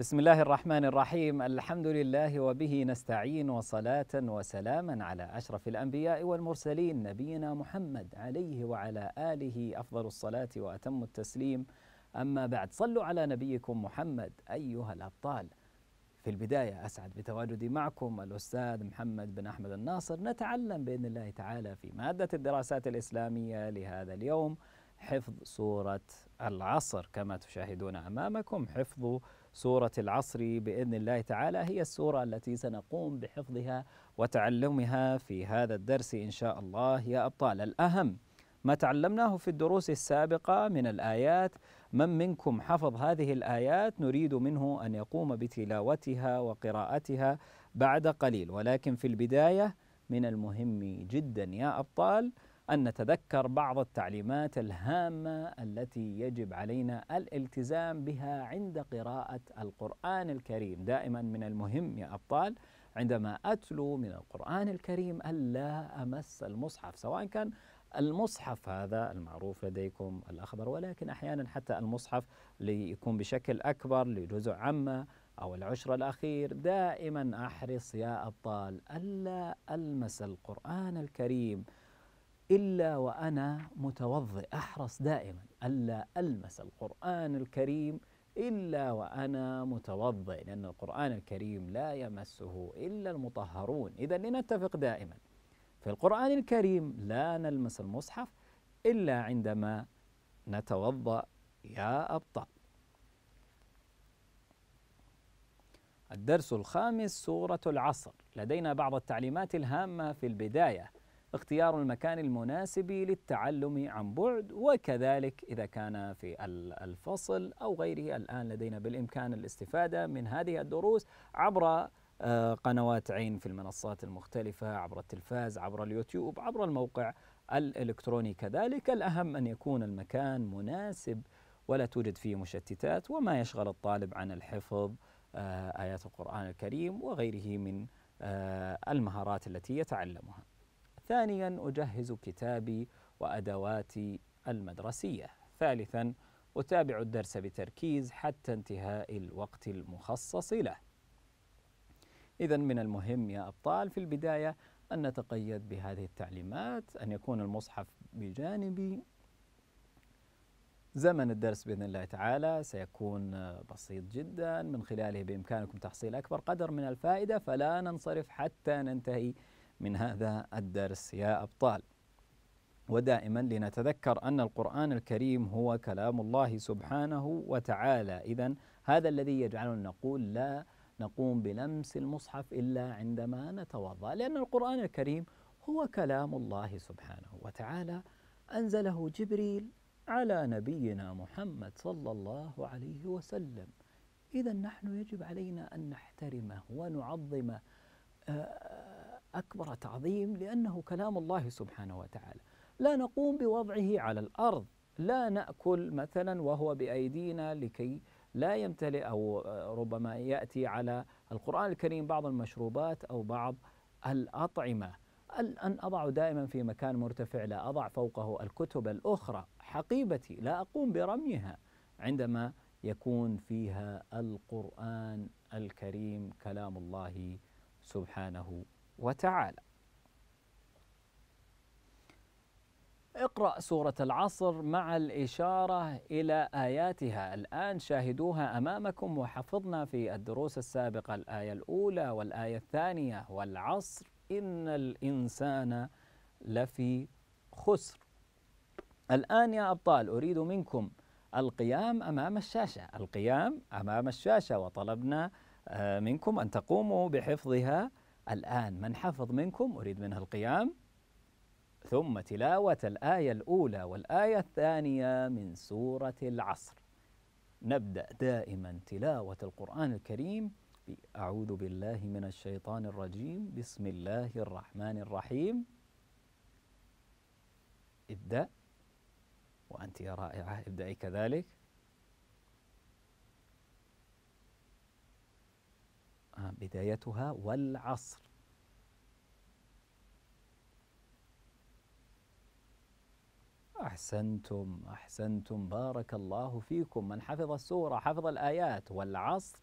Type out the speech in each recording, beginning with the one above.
بسم الله الرحمن الرحيم الحمد لله وبه نستعين وصلاة وسلاما على أشرف الأنبياء والمرسلين نبينا محمد عليه وعلى آله أفضل الصلاة وأتم التسليم أما بعد صلوا على نبيكم محمد أيها الأبطال في البداية أسعد بتواجدي معكم الأستاذ محمد بن أحمد الناصر نتعلم بإذن الله تعالى في مادة الدراسات الإسلامية لهذا اليوم حفظ سورة العصر كما تشاهدون أمامكم حفظ سورة العصر بإذن الله تعالى هي السورة التي سنقوم بحفظها وتعلمها في هذا الدرس إن شاء الله يا أبطال الأهم ما تعلمناه في الدروس السابقة من الآيات من منكم حفظ هذه الآيات نريد منه أن يقوم بتلاوتها وقراءتها بعد قليل ولكن في البداية من المهم جدا يا أبطال أن نتذكر بعض التعليمات الهامة التي يجب علينا الالتزام بها عند قراءة القرآن الكريم دائما من المهم يا أبطال عندما أتلو من القرآن الكريم ألا أمس المصحف سواء كان المصحف هذا المعروف لديكم الأخضر ولكن أحيانا حتى المصحف ليكون بشكل أكبر لجزء عامة أو العشر الأخير دائما أحرص يا أبطال ألا ألمس القرآن الكريم إلا وأنا متوضئ أحرص دائما ألا ألمس القرآن الكريم إلا وأنا متوضئ لأن القرآن الكريم لا يمسه إلا المطهرون إذا لنتفق دائما في القرآن الكريم لا نلمس المصحف إلا عندما نتوضأ يا أبطال الدرس الخامس سورة العصر لدينا بعض التعليمات الهامة في البداية اختيار المكان المناسب للتعلم عن بعد وكذلك إذا كان في الفصل أو غيره الآن لدينا بالإمكان الاستفادة من هذه الدروس عبر آه، قنوات عين في المنصات المختلفة عبر التلفاز عبر اليوتيوب عبر الموقع الإلكتروني كذلك الأهم أن يكون المكان مناسب ولا توجد فيه مشتتات وما يشغل الطالب عن الحفظ آه، آيات القرآن الكريم وغيره من آه، المهارات التي يتعلمها ثانيا أجهز كتابي وأدواتي المدرسية ثالثا أتابع الدرس بتركيز حتى انتهاء الوقت المخصص له إذا من المهم يا أبطال في البداية أن نتقيد بهذه التعليمات أن يكون المصحف بجانبي زمن الدرس بإذن الله تعالى سيكون بسيط جدا من خلاله بإمكانكم تحصيل أكبر قدر من الفائدة فلا ننصرف حتى ننتهي من هذا الدرس يا أبطال ودائما لنتذكر أن القرآن الكريم هو كلام الله سبحانه وتعالى إذا هذا الذي يجعلنا نقول لا نقوم بلمس المصحف إلا عندما نتوضأ لأن القرآن الكريم هو كلام الله سبحانه وتعالى أنزله جبريل على نبينا محمد صلى الله عليه وسلم إذا نحن يجب علينا أن نحترمه ونعظمه آه، أكبر تعظيم لأنه كلام الله سبحانه وتعالى لا نقوم بوضعه على الأرض لا نأكل مثلا وهو بأيدينا لكي لا يمتلئ أو آه، ربما يأتي على القرآن الكريم بعض المشروبات أو بعض الأطعمة أن أضع دائما في مكان مرتفع لا أضع فوقه الكتب الأخرى حقيبتي لا أقوم برميها عندما يكون فيها القرآن الكريم كلام الله سبحانه وتعالى اقرأ سورة العصر مع الإشارة إلى آياتها الآن شاهدوها أمامكم وحفظنا في الدروس السابقة الآية الأولى والآية الثانية والعصر إن الإنسان لفي خسر الآن يا أبطال أريد منكم القيام أمام الشاشة القيام أمام الشاشة وطلبنا آه، منكم أن تقوموا بحفظها الآن من حفظ منكم أريد منها القيام ثم تلاوة الآية الأولى والآية الثانية من سورة العصر نبدأ دائما تلاوة القرآن الكريم أعوذ بالله من الشيطان الرجيم بسم الله الرحمن الرحيم ابدأ وأنت يا رائعة ابدأي كذلك بدايتها والعصر أحسنتم أحسنتم بارك الله فيكم من حفظ السورة حفظ الآيات والعصر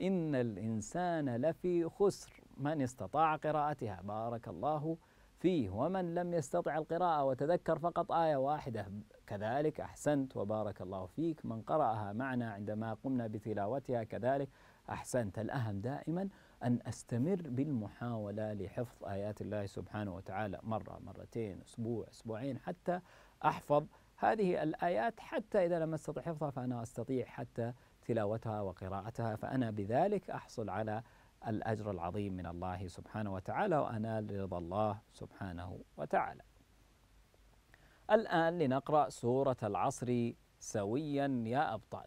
إن الإنسان لفي خسر من استطاع قراءتها بارك الله فيه ومن لم يستطع القراءة وتذكر فقط آية واحدة كذلك أحسنت وبارك الله فيك من قرأها معنا عندما قمنا بتلاوتها كذلك أحسنت الأهم دائما أن أستمر بالمحاولة لحفظ آيات الله سبحانه وتعالى مرة مرتين أسبوع أسبوعين حتى أحفظ هذه الآيات حتى إذا لم أستطع حفظها فأنا أستطيع حتى تلاوتها وقراءتها فأنا بذلك أحصل على الأجر العظيم من الله سبحانه وتعالى وأنال رضا الله سبحانه وتعالى الآن لنقرأ سورة العصر سويا يا أبطال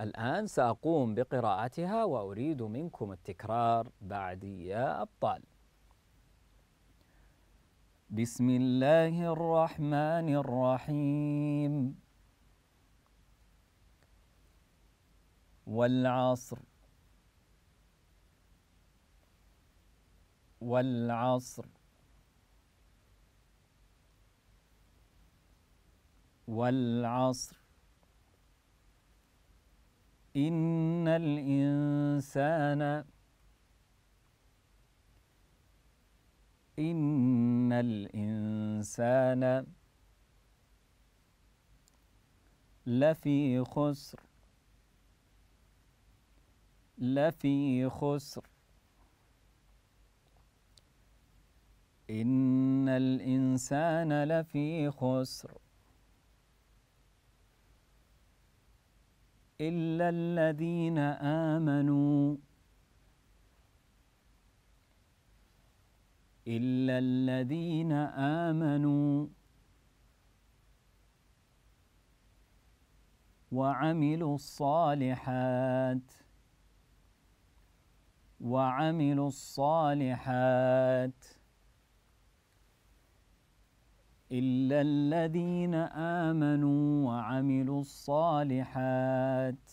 الآن سأقوم بقراءتها وأريد منكم التكرار بعدي يا أبطال بسم الله الرحمن الرحيم والعصر والعصر والعصر إن الإنسان إن الإنسان لفي خسر لفي خسر إن الإنسان لفي خسر إلا الذين آمنوا إلا الذين آمنوا وعملوا الصالحات وعملوا الصالحات إلا الذين آمنوا وعملوا الصالحات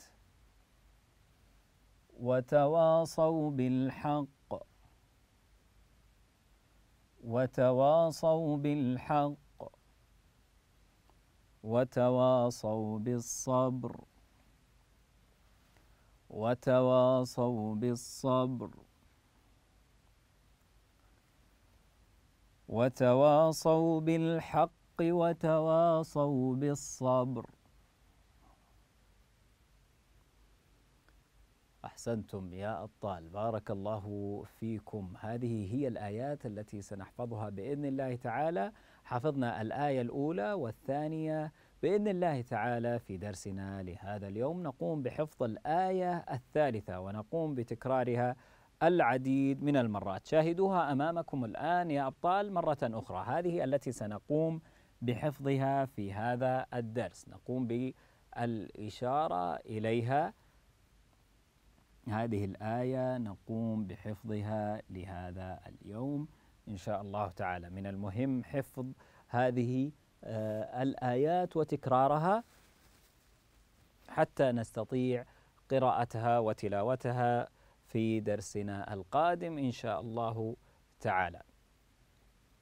وتواصوا بالحق وتواصوا بالحق وتواصوا بالصبر وتواصوا بالصبر وتواصوا بالحق وتواصوا بالصبر احسنتم يا ابطال بارك الله فيكم هذه هي الايات التي سنحفظها باذن الله تعالى حفظنا الايه الاولى والثانيه باذن الله تعالى في درسنا لهذا اليوم نقوم بحفظ الايه الثالثه ونقوم بتكرارها العديد من المرات شاهدوها أمامكم الآن يا أبطال مرة أخرى هذه التي سنقوم بحفظها في هذا الدرس نقوم بالإشارة إليها هذه الآية نقوم بحفظها لهذا اليوم إن شاء الله تعالى من المهم حفظ هذه آه، الآيات وتكرارها حتى نستطيع قراءتها وتلاوتها في درسنا القادم إن شاء الله تعالى.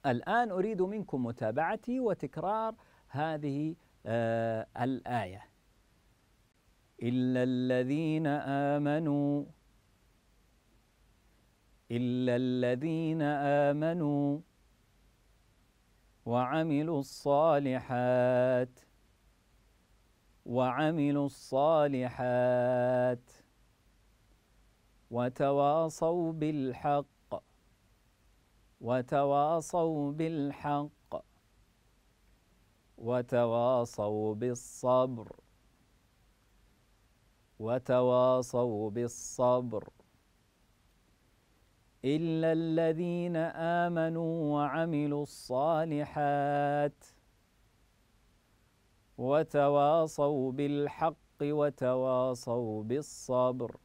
الآن أريد منكم متابعتي وتكرار هذه آه الآية. إلا الذين آمنوا إلا الذين آمنوا وعملوا الصالحات وعملوا الصالحات وتواصوا بالحق وتواصوا بالحق وتواصوا بالصبر وتواصوا بالصبر إلا الذين آمنوا وعملوا الصالحات وتواصوا بالحق وتواصوا بالصبر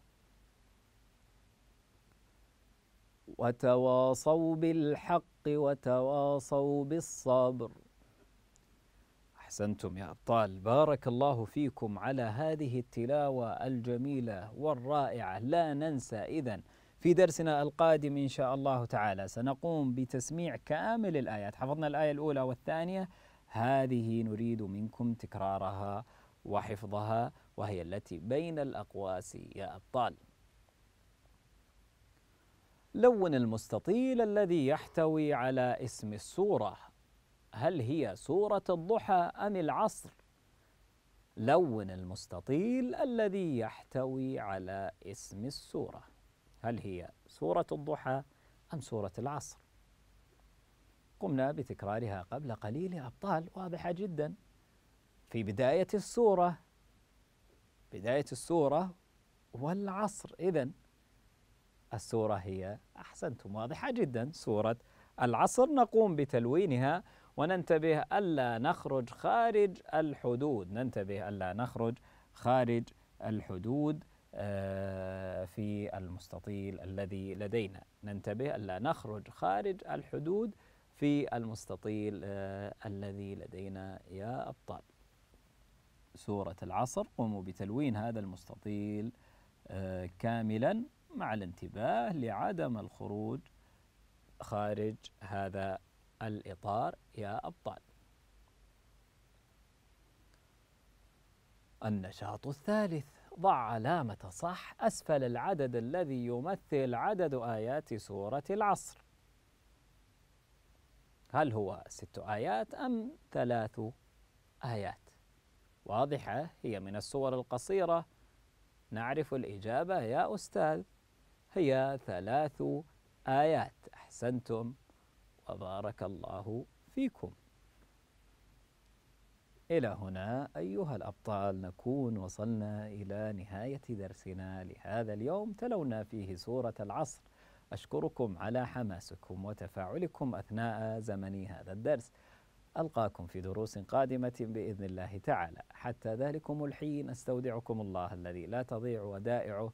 وتواصوا بالحق وتواصوا بالصبر احسنتم يا ابطال بارك الله فيكم على هذه التلاوه الجميله والرائعه لا ننسى اذا في درسنا القادم ان شاء الله تعالى سنقوم بتسميع كامل الايات حفظنا الايه الاولى والثانيه هذه نريد منكم تكرارها وحفظها وهي التي بين الاقواس يا ابطال لون المستطيل الذي يحتوي على اسم السورة هل هي سورة الضحى أم العصر؟ لون المستطيل الذي يحتوي على اسم السورة هل هي سورة الضحى أم سورة العصر؟ قمنا بتكرارها قبل قليل أبطال واضحة جدا في بداية السورة بداية السورة والعصر إذن السورة هي أحسنتم واضحة جدا سورة العصر نقوم بتلوينها وننتبه ألا نخرج خارج الحدود ننتبه ألا نخرج خارج الحدود آه، في المستطيل الذي لدينا ننتبه ألا نخرج خارج الحدود في المستطيل آه، الذي لدينا يا أبطال سورة العصر قوموا بتلوين هذا المستطيل آه، كاملا مع الانتباه لعدم الخروج خارج هذا الإطار يا أبطال النشاط الثالث ضع علامة صح أسفل العدد الذي يمثل عدد آيات سورة العصر هل هو ست آيات أم ثلاث آيات واضحة هي من السور القصيرة نعرف الإجابة يا أستاذ هي ثلاث آيات أحسنتم وبارك الله فيكم إلى هنا أيها الأبطال نكون وصلنا إلى نهاية درسنا لهذا اليوم تلونا فيه سورة العصر أشكركم على حماسكم وتفاعلكم أثناء زمن هذا الدرس ألقاكم في دروس قادمة بإذن الله تعالى حتى ذلكم الحين أستودعكم الله الذي لا تضيع ودائعه